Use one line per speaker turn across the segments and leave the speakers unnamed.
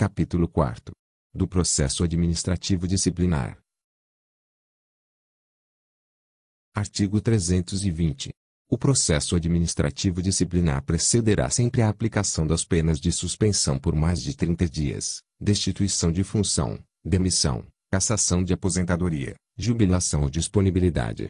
Capítulo 4. Do processo administrativo disciplinar. Artigo 320. O processo administrativo disciplinar precederá sempre a aplicação das penas de suspensão por mais de 30 dias, destituição de função, demissão, cassação de aposentadoria, jubilação ou disponibilidade.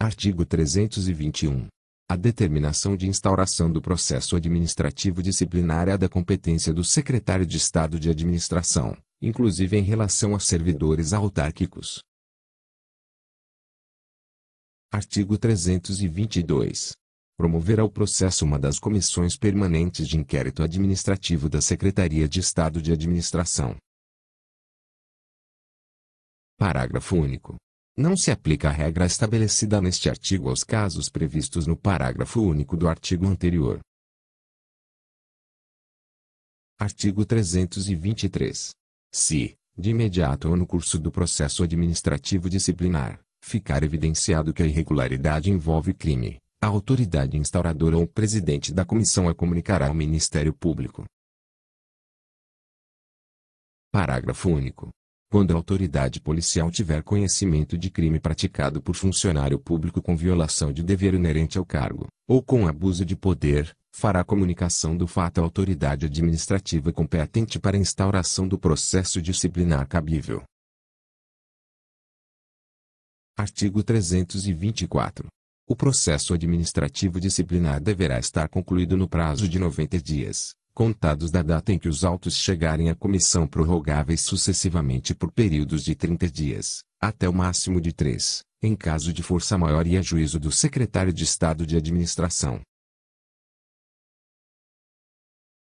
Artigo 321 a determinação de instauração do processo administrativo disciplinar é da competência do secretário de Estado de Administração, inclusive em relação a servidores autárquicos. Artigo 322. Promoverá o processo uma das comissões permanentes de inquérito administrativo da Secretaria de Estado de Administração. Parágrafo único. Não se aplica a regra estabelecida neste artigo aos casos previstos no parágrafo único do artigo anterior. Artigo 323. Se, de imediato ou no curso do processo administrativo disciplinar, ficar evidenciado que a irregularidade envolve crime, a autoridade instauradora ou o presidente da comissão a comunicará ao Ministério Público. Parágrafo único quando a autoridade policial tiver conhecimento de crime praticado por funcionário público com violação de dever inerente ao cargo, ou com abuso de poder, fará comunicação do fato à autoridade administrativa competente para instauração do processo disciplinar cabível. Artigo 324. O processo administrativo disciplinar deverá estar concluído no prazo de 90 dias, contados da data em que os autos chegarem à comissão prorrogáveis sucessivamente por períodos de 30 dias, até o máximo de 3, em caso de força maior e a juízo do secretário de Estado de Administração.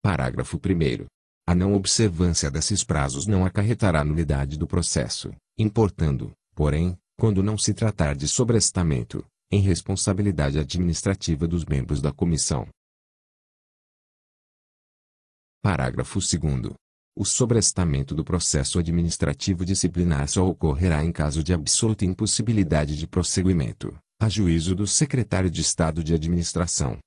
Parágrafo 1 a não observância desses prazos não acarretará nulidade do processo, importando, porém, quando não se tratar de sobrestamento, em responsabilidade administrativa dos membros da comissão, Parágrafo 2 o sobrestamento do processo administrativo disciplinar só ocorrerá em caso de absoluta impossibilidade de prosseguimento, a juízo do secretário de Estado de Administração.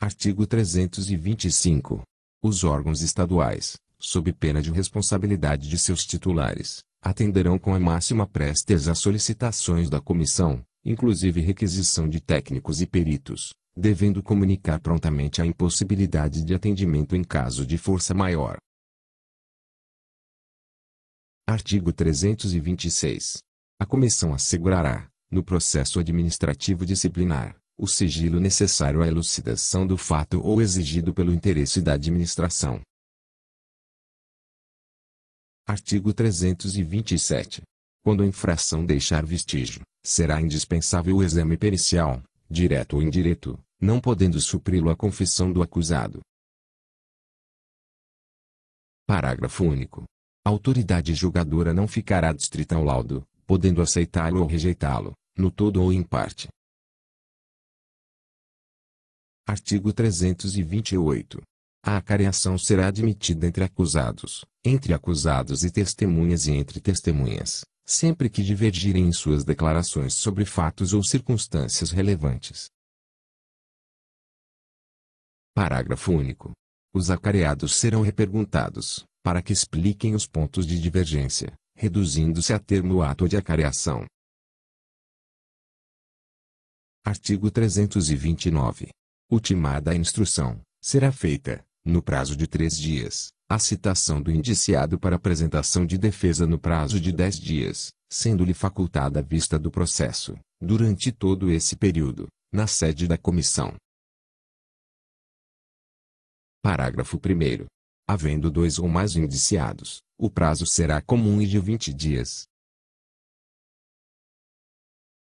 Artigo 325. Os órgãos estaduais, sob pena de responsabilidade de seus titulares, atenderão com a máxima prestes às solicitações da comissão, inclusive requisição de técnicos e peritos, devendo comunicar prontamente a impossibilidade de atendimento em caso de força maior. Artigo 326. A comissão assegurará, no processo administrativo disciplinar, o sigilo necessário à elucidação do fato ou exigido pelo interesse da administração. Artigo 327. Quando a infração deixar vestígio, será indispensável o exame pericial, direto ou indireto, não podendo supri-lo a confissão do acusado. Parágrafo único. A autoridade julgadora não ficará distrita ao laudo, podendo aceitá-lo ou rejeitá-lo, no todo ou em parte. Artigo 328. A acarreação será admitida entre acusados, entre acusados e testemunhas e entre testemunhas sempre que divergirem em suas declarações sobre fatos ou circunstâncias relevantes. Parágrafo único. Os acareados serão reperguntados, para que expliquem os pontos de divergência, reduzindo-se a termo o ato de acareação. Artigo 329. Ultimada a instrução, será feita, no prazo de três dias, a citação do indiciado para apresentação de defesa no prazo de 10 dias, sendo-lhe facultada a vista do processo, durante todo esse período, na sede da comissão. Parágrafo 1. Havendo dois ou mais indiciados, o prazo será comum e de 20 dias.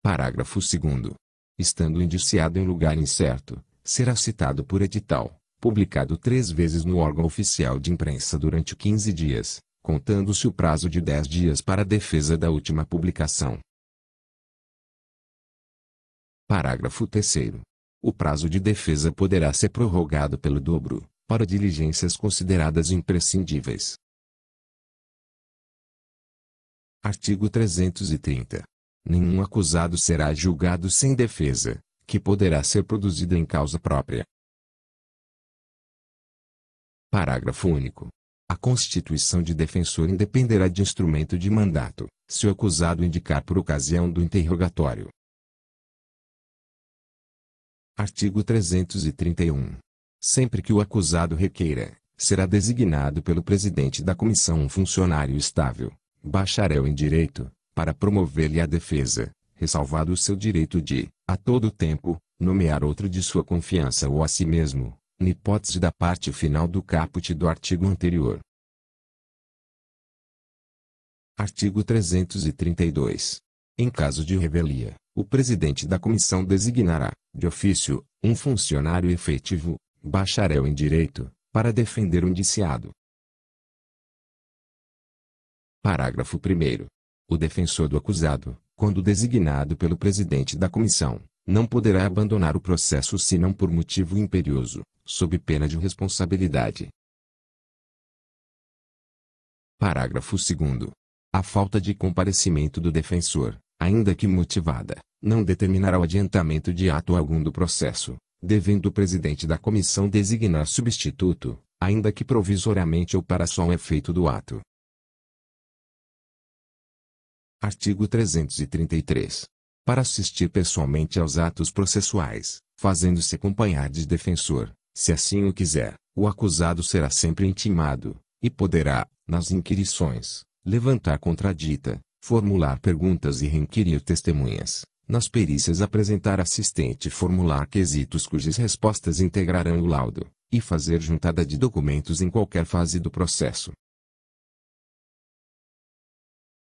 Parágrafo 2. Estando indiciado em lugar incerto, será citado por edital, publicado três vezes no órgão oficial de imprensa durante 15 dias, contando-se o prazo de 10 dias para a defesa da última publicação. Parágrafo 3 O prazo de defesa poderá ser prorrogado pelo dobro, para diligências consideradas imprescindíveis. Artigo 330. Nenhum acusado será julgado sem defesa, que poderá ser produzida em causa própria, Parágrafo único. A constituição de defensor independerá de instrumento de mandato, se o acusado indicar por ocasião do interrogatório. Artigo 331. Sempre que o acusado requeira, será designado pelo presidente da comissão um funcionário estável, bacharel em direito, para promover-lhe a defesa, ressalvado o seu direito de, a todo tempo, nomear outro de sua confiança ou a si mesmo, na hipótese da parte final do caput do artigo anterior. Artigo 332. Em caso de revelia, o presidente da comissão designará, de ofício, um funcionário efetivo, bacharel em direito, para defender o indiciado. Parágrafo 1. O defensor do acusado, quando designado pelo presidente da comissão, não poderá abandonar o processo senão por motivo imperioso sob pena de responsabilidade. Parágrafo 2. A falta de comparecimento do defensor, ainda que motivada, não determinará o adiantamento de ato algum do processo, devendo o presidente da comissão designar substituto, ainda que provisoriamente ou para só um efeito do ato. Artigo 333. Para assistir pessoalmente aos atos processuais, fazendo-se acompanhar de defensor, se assim o quiser, o acusado será sempre intimado, e poderá, nas inquirições, levantar contradita, formular perguntas e requerir testemunhas. Nas perícias apresentar assistente formular quesitos cujas respostas integrarão o laudo, e fazer juntada de documentos em qualquer fase do processo.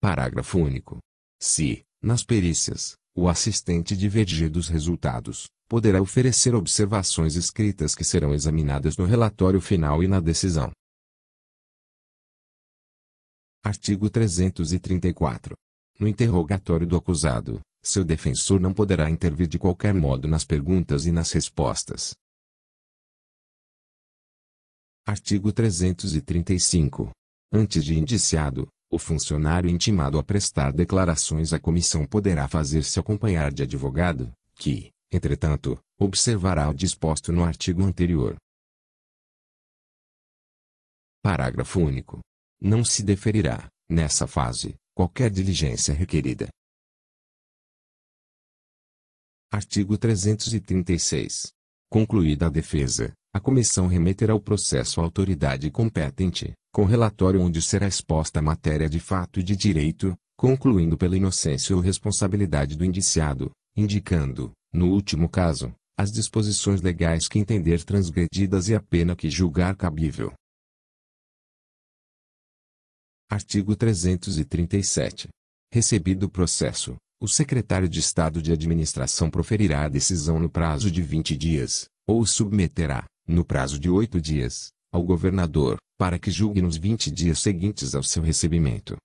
Parágrafo único. Se, nas perícias, o assistente divergir dos resultados, poderá oferecer observações escritas que serão examinadas no relatório final e na decisão. Artigo 334. No interrogatório do acusado, seu defensor não poderá intervir de qualquer modo nas perguntas e nas respostas. Artigo 335. Antes de indiciado, o funcionário intimado a prestar declarações à comissão poderá fazer-se acompanhar de advogado, que, entretanto, observará o disposto no artigo anterior. Parágrafo único. Não se deferirá, nessa fase, qualquer diligência requerida. Artigo 336. Concluída a defesa, a comissão remeterá o processo à autoridade competente, com relatório onde será exposta a matéria de fato e de direito, concluindo pela inocência ou responsabilidade do indiciado, indicando, no último caso, as disposições legais que entender transgredidas e a pena que julgar cabível. Artigo 337. Recebido o processo, o secretário de Estado de Administração proferirá a decisão no prazo de 20 dias, ou submeterá, no prazo de 8 dias, ao governador, para que julgue nos 20 dias seguintes ao seu recebimento.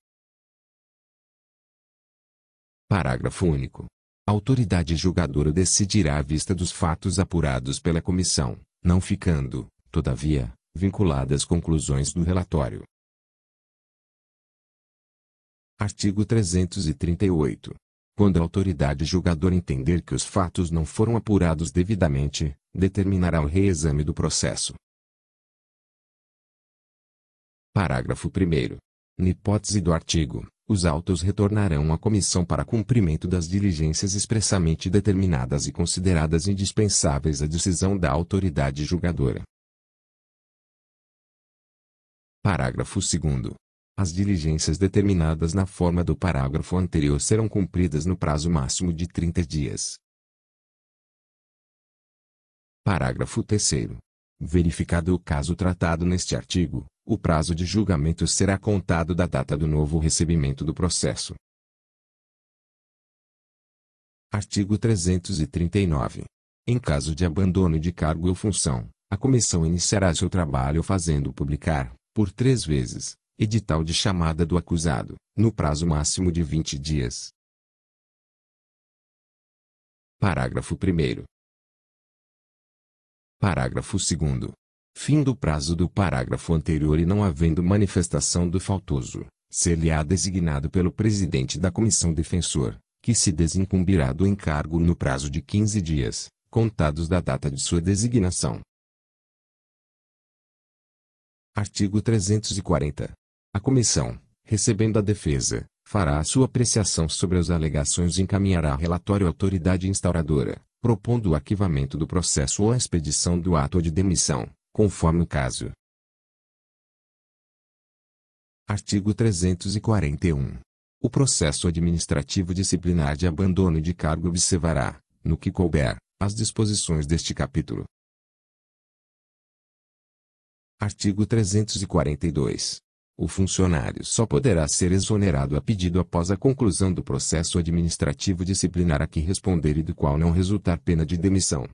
Parágrafo único. A autoridade julgadora decidirá à vista dos fatos apurados pela comissão, não ficando, todavia, vinculada às conclusões do relatório. Artigo 338. Quando a autoridade julgadora entender que os fatos não foram apurados devidamente, determinará o reexame do processo. Parágrafo 1. Na hipótese do artigo, os autos retornarão à comissão para cumprimento das diligências expressamente determinadas e consideradas indispensáveis à decisão da autoridade julgadora. Parágrafo 2. As diligências determinadas na forma do parágrafo anterior serão cumpridas no prazo máximo de 30 dias. Parágrafo 3. Verificado o caso tratado neste artigo, o prazo de julgamento será contado da data do novo recebimento do processo. Artigo 339. Em caso de abandono de cargo ou função, a comissão iniciará seu trabalho fazendo publicar, por três vezes, edital de chamada do acusado, no prazo máximo de 20 dias. Parágrafo 1. Parágrafo 2 fim do prazo do parágrafo anterior e não havendo manifestação do faltoso, ser-lhe-á designado pelo presidente da comissão defensor, que se desincumbirá do encargo no prazo de 15 dias, contados da data de sua designação. Artigo 340. A comissão, recebendo a defesa, fará a sua apreciação sobre as alegações e encaminhará relatório à autoridade instauradora, propondo o arquivamento do processo ou a expedição do ato de demissão, conforme o caso. Artigo 341. O processo administrativo disciplinar de abandono de cargo observará, no que couber, as disposições deste capítulo. Artigo 342. O funcionário só poderá ser exonerado a pedido após a conclusão do processo administrativo disciplinar a que responder e do qual não resultar pena de demissão.